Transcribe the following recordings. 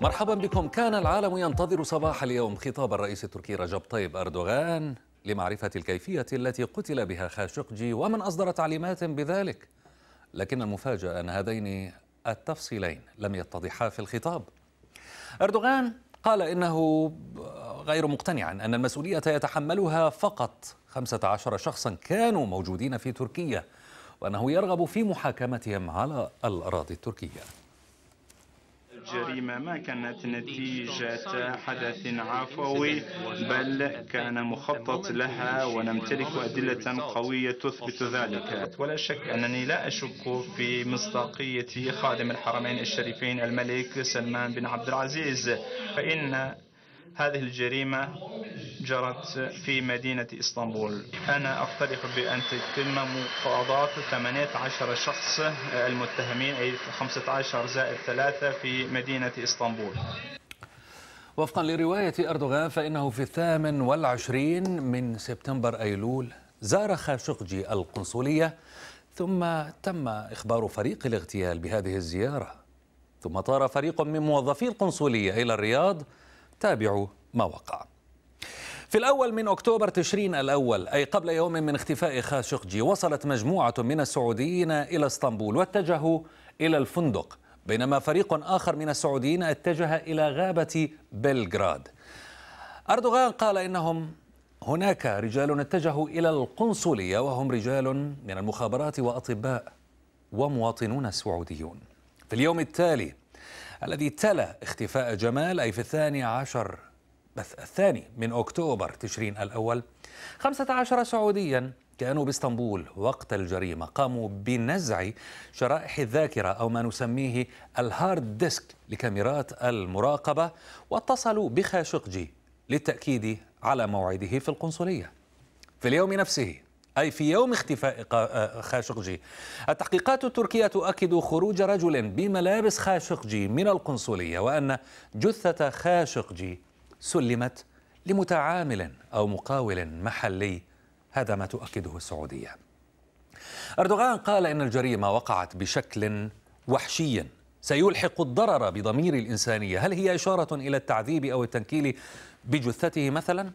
مرحبا بكم كان العالم ينتظر صباح اليوم خطاب الرئيس التركي رجب طيب أردوغان لمعرفة الكيفية التي قتل بها خاشقجي ومن أصدر تعليمات بذلك لكن المفاجأة أن هذين التفصيلين لم يتضحا في الخطاب أردوغان قال إنه غير مقتنعا أن المسؤولية يتحملها فقط 15 شخصا كانوا موجودين في تركيا وأنه يرغب في محاكمتهم على الأراضي التركية الجريمة ما كانت نتيجة حدث عفوي بل كان مخطط لها ونمتلك أدلة قوية تثبت ذلك ولا شك أنني لا أشك في مصداقية خادم الحرمين الشريفين الملك سلمان بن عبد العزيز فإن هذه الجريمة جرت في مدينة إسطنبول أنا أقترح بأن تتم مقاضاه 18 شخص المتهمين أي 15 زائد 3 في مدينة إسطنبول وفقا لرواية أردوغان فإنه في الثامن والعشرين من سبتمبر أيلول زار خاشقجي القنصلية ثم تم إخبار فريق الاغتيال بهذه الزيارة ثم طار فريق من موظفي القنصلية إلى الرياض تابعوا ما وقع في الأول من أكتوبر تشرين الأول أي قبل يوم من اختفاء خاشقجي وصلت مجموعة من السعوديين إلى اسطنبول واتجهوا إلى الفندق بينما فريق آخر من السعوديين اتجه إلى غابة بلغراد أردوغان قال إنهم هناك رجال اتجهوا إلى القنصلية وهم رجال من المخابرات وأطباء ومواطنون سعوديون في اليوم التالي الذي تلا اختفاء جمال أي في الثاني عشر بث الثاني من أكتوبر تشرين الأول 15 سعوديا كانوا باسطنبول وقت الجريمه قاموا بنزع شرائح الذاكره او ما نسميه الهارد ديسك لكاميرات المراقبه واتصلوا بخاشقجي للتاكيد على موعده في القنصليه في اليوم نفسه أي في يوم اختفاء آه، خاشقجي التحقيقات التركية تؤكد خروج رجل بملابس خاشقجي من القنصلية وأن جثة خاشقجي سلمت لمتعامل أو مقاول محلي هذا ما تؤكده السعودية أردوغان قال إن الجريمة وقعت بشكل وحشي سيلحق الضرر بضمير الإنسانية هل هي إشارة إلى التعذيب أو التنكيل بجثته مثلا؟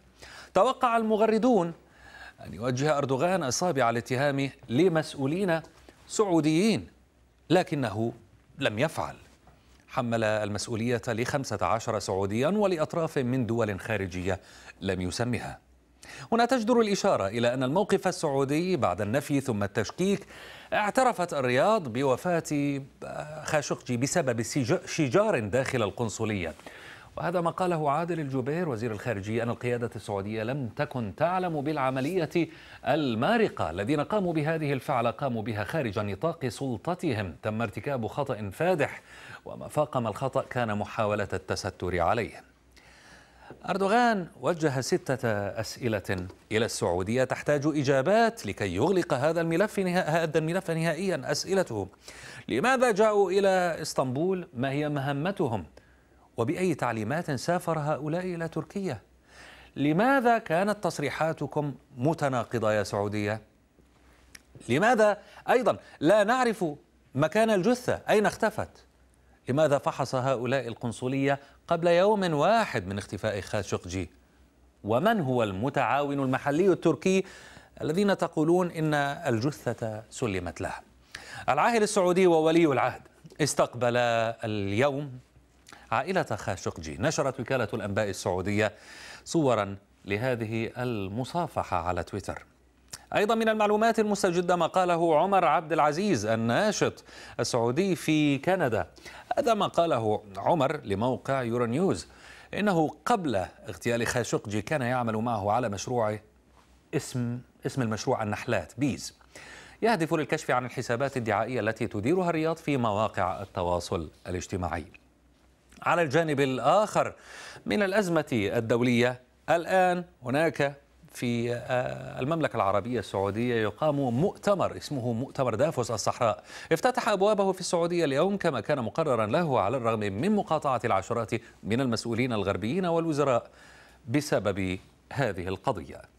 توقع المغردون أن يوجه أردوغان أصابع الاتهام لمسؤولين سعوديين لكنه لم يفعل حمل المسؤولية لخمسة عشر سعوديا ولأطراف من دول خارجية لم يسمها هنا تجدر الإشارة إلى أن الموقف السعودي بعد النفي ثم التشكيك اعترفت الرياض بوفاة خاشقجي بسبب شجار داخل القنصلية وهذا ما قاله عادل الجبير وزير الخارجية أن القيادة السعودية لم تكن تعلم بالعملية المارقة الذين قاموا بهذه الفعلة قاموا بها خارج نطاق سلطتهم تم ارتكاب خطأ فادح وما فاقم الخطأ كان محاولة التستر عليه أردوغان وجه ستة أسئلة إلى السعودية تحتاج إجابات لكي يغلق هذا الملف هذا الملف نهائيا أسئلته لماذا جاءوا إلى اسطنبول؟ ما هي مهمتهم؟ وبأي تعليمات سافر هؤلاء إلى تركيا لماذا كانت تصريحاتكم متناقضة يا سعودية؟ لماذا أيضا لا نعرف مكان الجثة أين اختفت؟ لماذا فحص هؤلاء القنصلية قبل يوم واحد من اختفاء خاشقجي؟ ومن هو المتعاون المحلي التركي الذين تقولون إن الجثة سلمت له؟ العاهل السعودي وولي العهد استقبل اليوم عائلة خاشقجي نشرت وكالة الأنباء السعودية صورا لهذه المصافحة على تويتر أيضا من المعلومات المستجدة ما قاله عمر عبد العزيز الناشط السعودي في كندا هذا ما قاله عمر لموقع يورونيوز إنه قبل اغتيال خاشقجي كان يعمل معه على مشروعه اسم اسم المشروع النحلات بيز يهدف للكشف عن الحسابات الدعائية التي تديرها الرياض في مواقع التواصل الاجتماعي على الجانب الآخر من الأزمة الدولية الآن هناك في آه، المملكة العربية السعودية يقام مؤتمر اسمه مؤتمر دافوس الصحراء افتتح أبوابه في السعودية اليوم كما كان مقررا له على الرغم من مقاطعة العشرات من المسؤولين الغربيين والوزراء بسبب هذه القضية